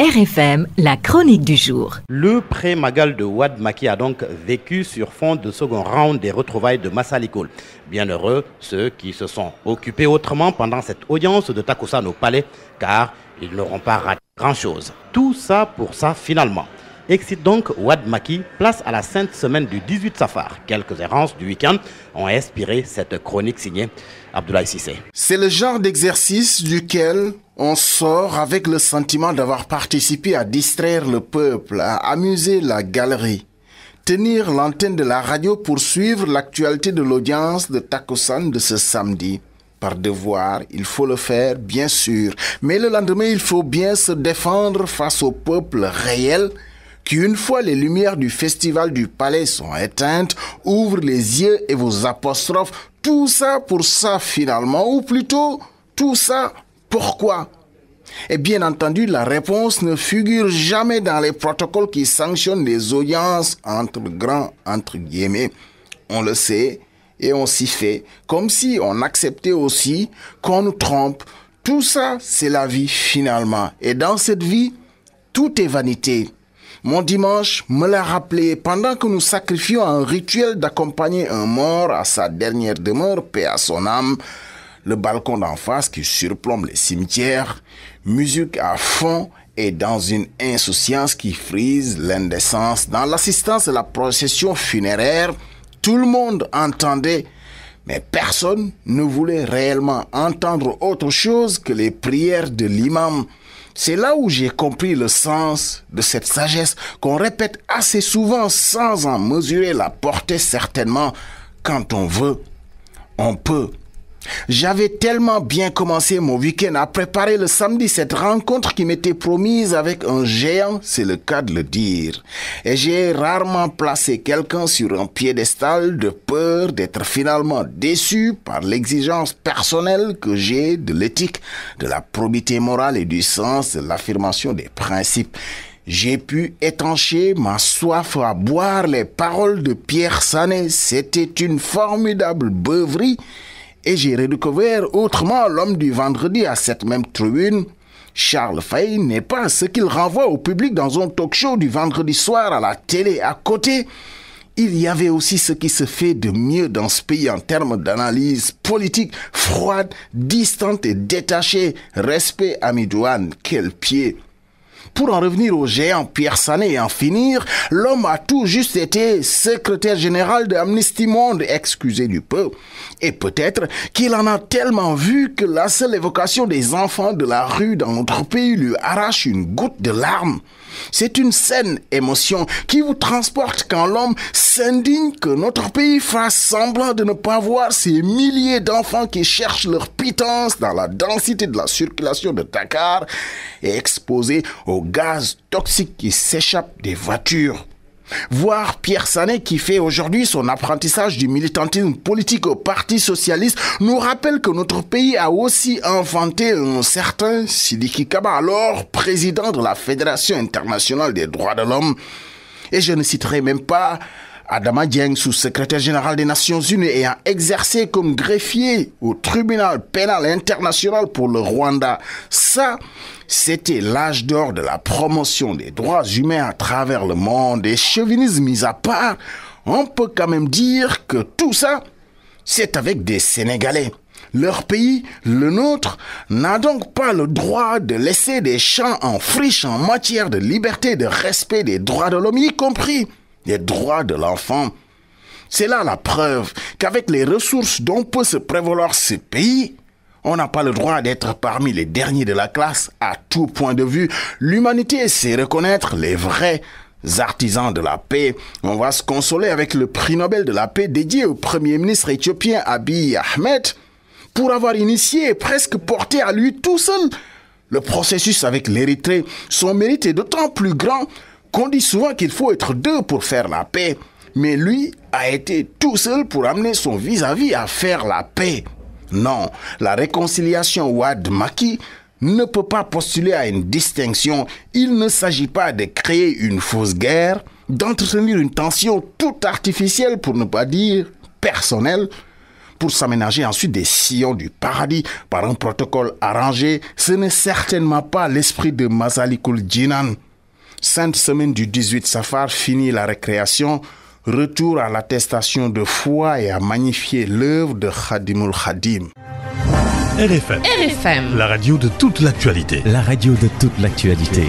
RFM, la chronique du jour. Le pré Magal de Wad Maki a donc vécu sur fond de second round des retrouvailles de Massalikul. Bienheureux ceux qui se sont occupés autrement pendant cette audience de Takusan au palais, car ils n'auront pas raté grand-chose. Tout ça pour ça finalement. Excite donc Wad Maki, place à la sainte semaine du 18 Safar. Quelques errances du week-end ont inspiré cette chronique signée Abdoulaye Sissé. C'est le genre d'exercice duquel on sort avec le sentiment d'avoir participé à distraire le peuple, à amuser la galerie. Tenir l'antenne de la radio pour suivre l'actualité de l'audience de Takosan de ce samedi. Par devoir, il faut le faire, bien sûr. Mais le lendemain, il faut bien se défendre face au peuple réel Qu'une fois les lumières du festival du palais sont éteintes, ouvre les yeux et vos apostrophes. Tout ça pour ça finalement, ou plutôt tout ça pourquoi et bien entendu, la réponse ne figure jamais dans les protocoles qui sanctionnent les audiences entre grands, entre guillemets. On le sait et on s'y fait, comme si on acceptait aussi qu'on nous trompe. Tout ça, c'est la vie finalement. Et dans cette vie, tout est vanité. Mon dimanche me l'a rappelé pendant que nous sacrifions un rituel d'accompagner un mort à sa dernière demeure, paix à son âme, le balcon d'en face qui surplombe les cimetières, musique à fond et dans une insouciance qui frise l'indécence. Dans l'assistance de la procession funéraire, tout le monde entendait, mais personne ne voulait réellement entendre autre chose que les prières de l'imam c'est là où j'ai compris le sens de cette sagesse qu'on répète assez souvent sans en mesurer la portée certainement. Quand on veut, on peut. J'avais tellement bien commencé mon week-end à préparer le samedi cette rencontre qui m'était promise avec un géant, c'est le cas de le dire. Et j'ai rarement placé quelqu'un sur un piédestal de peur d'être finalement déçu par l'exigence personnelle que j'ai de l'éthique, de la probité morale et du sens de l'affirmation des principes j'ai pu étancher ma soif à boire les paroles de Pierre Sanet. C'était une formidable beuverie et j'ai redécouvert autrement l'homme du vendredi à cette même tribune. Charles Fay n'est pas ce qu'il renvoie au public dans un talk show du vendredi soir à la télé à côté. Il y avait aussi ce qui se fait de mieux dans ce pays en termes d'analyse politique froide, distante et détachée. Respect à Midouane, quel pied pour en revenir au géant Pierre Sané et en finir, l'homme a tout juste été secrétaire général de Amnesty Monde, excusez du peu. Et peut-être qu'il en a tellement vu que la seule évocation des enfants de la rue dans notre pays lui arrache une goutte de larmes. C'est une saine émotion qui vous transporte quand l'homme s'indigne que notre pays fasse semblant de ne pas voir ces milliers d'enfants qui cherchent leur dans la densité de la circulation de Dakar et exposé aux gaz toxiques qui s'échappent des voitures. Voir Pierre Sanet qui fait aujourd'hui son apprentissage du militantisme politique au Parti socialiste nous rappelle que notre pays a aussi inventé un certain Sidiki Kaba, alors président de la Fédération internationale des droits de l'homme. Et je ne citerai même pas Adama Dieng, sous-secrétaire général des Nations Unies, ayant exercé comme greffier au tribunal pénal international pour le Rwanda. Ça, c'était l'âge d'or de la promotion des droits humains à travers le monde. Et chauvinisme mis à part, on peut quand même dire que tout ça, c'est avec des Sénégalais. Leur pays, le nôtre, n'a donc pas le droit de laisser des champs en friche en matière de liberté, de respect des droits de l'homme, y compris les droits de l'enfant. C'est là la preuve qu'avec les ressources dont peut se prévaloir ce pays, on n'a pas le droit d'être parmi les derniers de la classe à tout point de vue. L'humanité sait reconnaître les vrais artisans de la paix. On va se consoler avec le prix Nobel de la paix dédié au Premier ministre éthiopien Abiy Ahmed pour avoir initié et presque porté à lui tout seul le processus avec l'Érythrée. Son mérite est d'autant plus grand qu'on dit souvent qu'il faut être deux pour faire la paix, mais lui a été tout seul pour amener son vis-à-vis -à, faire la paix. Non, la réconciliation Wad-Maki ne peut pas postuler à une distinction. Il ne s'agit pas de créer une fausse guerre, d'entretenir une tension toute artificielle, pour ne pas dire personnelle, pour s'aménager ensuite des sillons du paradis par un protocole arrangé. Ce n'est certainement pas l'esprit de Masalikul Jinan. Sainte semaine du 18 Safar finit la récréation. Retour à l'attestation de foi et à magnifier l'œuvre de Khadimul Khadim. RFM. RFM. La radio de toute l'actualité. La radio de toute l'actualité.